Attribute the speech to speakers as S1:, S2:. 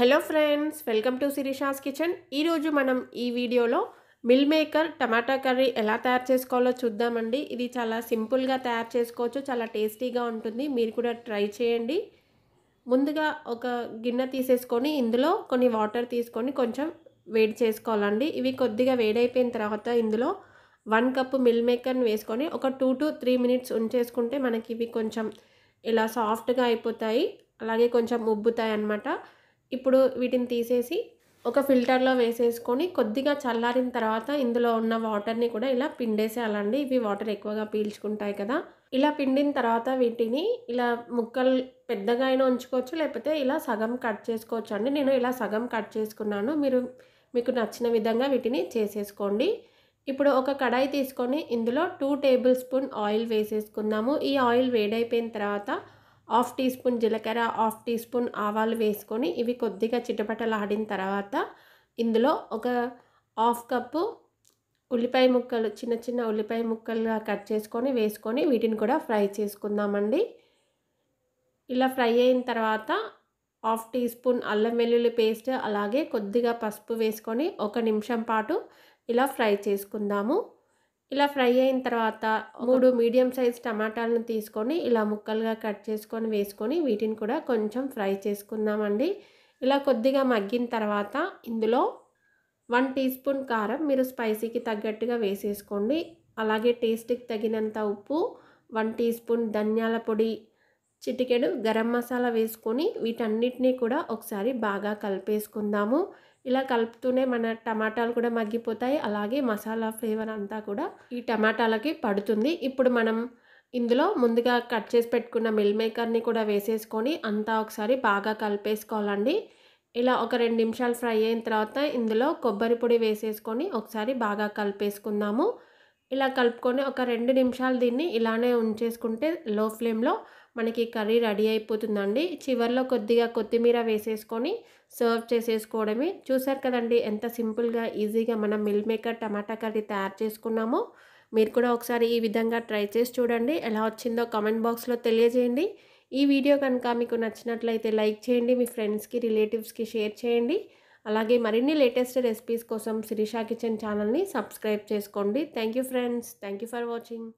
S1: hello friends welcome to Sirisha's kitchen ఈరోజు మనం ఈ వీడియోలో మిల్ మేకర్ టమాటా కర్రీ ఎలా తయారు చేసుకోవాలో చూద్దామండి ఇది చాలా సింపుల్గా తయారు చేసుకోవచ్చు చాలా టేస్టీగా ఉంటుంది మీరు కూడా ట్రై చేయండి ముందుగా ఒక గిన్నె తీసేసుకొని ఇందులో కొన్ని వాటర్ తీసుకొని కొంచెం వేడి చేసుకోవాలండి ఇవి కొద్దిగా వేడైపోయిన తర్వాత ఇందులో వన్ కప్పు మిల్ మేకర్ని వేసుకొని ఒక టూ టు త్రీ మినిట్స్ ఉంచేసుకుంటే మనకి ఇవి కొంచెం ఇలా సాఫ్ట్గా అయిపోతాయి అలాగే కొంచెం ఉబ్బుతాయి అన్నమాట ఇప్పుడు వీటిని తీసేసి ఒక ఫిల్టర్లో వేసేసుకొని కొద్దిగా చల్లారిన తర్వాత ఇందులో ఉన్న వాటర్ని కూడా ఇలా పిండేసేయాలండి ఇవి వాటర్ ఎక్కువగా పీల్చుకుంటాయి కదా ఇలా పిండిన తర్వాత వీటిని ఇలా ముక్కలు పెద్దగా అయినా ఉంచుకోవచ్చు లేకపోతే ఇలా సగం కట్ చేసుకోవచ్చు అండి నేను ఇలా సగం కట్ చేసుకున్నాను మీరు మీకు నచ్చిన విధంగా వీటిని చేసేసుకోండి ఇప్పుడు ఒక కడాయి తీసుకొని ఇందులో టూ టేబుల్ స్పూన్ ఆయిల్ వేసేసుకుందాము ఈ ఆయిల్ వేడైపోయిన తర్వాత హాఫ్ టీ స్పూన్ జీలకర్ర హాఫ్ టీ స్పూన్ ఆవాలు వేసుకొని ఇవి కొద్దిగా చిటపటలాడిన తర్వాత ఇందులో ఒక హాఫ్ కప్పు ఉల్లిపాయ ముక్కలు చిన్న చిన్న ఉల్లిపాయ ముక్కలుగా కట్ చేసుకొని వేసుకొని వీటిని కూడా ఫ్రై చేసుకుందామండి ఇలా ఫ్రై అయిన తర్వాత హాఫ్ టీ స్పూన్ అల్లం వెల్లుల్లి పేస్ట్ అలాగే కొద్దిగా పసుపు వేసుకొని ఒక నిమిషం పాటు ఇలా ఫ్రై చేసుకుందాము ఇలా ఫ్రై అయిన తర్వాత మూడు మీడియం సైజ్ టమాటాలను తీసుకొని ఇలా ముక్కలుగా కట్ చేసుకొని వేసుకొని వీటిని కూడా కొంచెం ఫ్రై చేసుకుందామండి ఇలా కొద్దిగా మగ్గిన తర్వాత ఇందులో వన్ టీ స్పూన్ కారం మీరు స్పైసీకి తగ్గట్టుగా వేసేసుకోండి అలాగే టేస్ట్కి తగినంత ఉప్పు వన్ టీ స్పూన్ ధనియాల పొడి చిటికెడు గరం మసాలా వేసుకొని వీటన్నిటినీ కూడా ఒకసారి బాగా కలిపేసుకుందాము ఇలా కలుపుతూనే మన టమాటాలు కూడా మగ్గిపోతాయి అలాగే మసాలా ఫ్లేవర్ అంతా కూడా ఈ టమాటాలకి పడుతుంది ఇప్పుడు మనం ఇందులో ముందుగా కట్ చేసి పెట్టుకున్న మిల్ మేకర్ని కూడా వేసేసుకొని అంతా ఒకసారి బాగా కలిపేసుకోవాలండి ఇలా ఒక రెండు నిమిషాలు ఫ్రై అయిన తర్వాత ఇందులో కొబ్బరి పొడి వేసేసుకొని ఒకసారి బాగా కలిపేసుకుందాము ఇలా కలుపుకొని ఒక రెండు నిమిషాలు దీన్ని ఇలానే ఉంచేసుకుంటే లో ఫ్లేమ్లో మనకి కర్రీ రెడీ అయిపోతుందండి చివరిలో కొద్దిగా కొత్తిమీర వేసేసుకొని సర్వ్ చేసేసుకోవడమే చూసారు కదండి ఎంత సింపుల్గా ఈజీగా మనం మిల్ మేకర్ టమాటా కర్రీ తయారు చేసుకున్నామో మీరు కూడా ఒకసారి ఈ విధంగా ట్రై చేసి చూడండి ఎలా వచ్చిందో కామెంట్ బాక్స్లో తెలియజేయండి ఈ వీడియో కనుక మీకు నచ్చినట్లయితే లైక్ చేయండి మీ ఫ్రెండ్స్కి రిలేటివ్స్కి షేర్ చేయండి అలాగే మరిన్ని లేటెస్ట్ రెసిపీస్ కోసం శిరీషా కిచెన్ ఛానల్ని సబ్స్క్రైబ్ చేసుకోండి thank you friends thank you for watching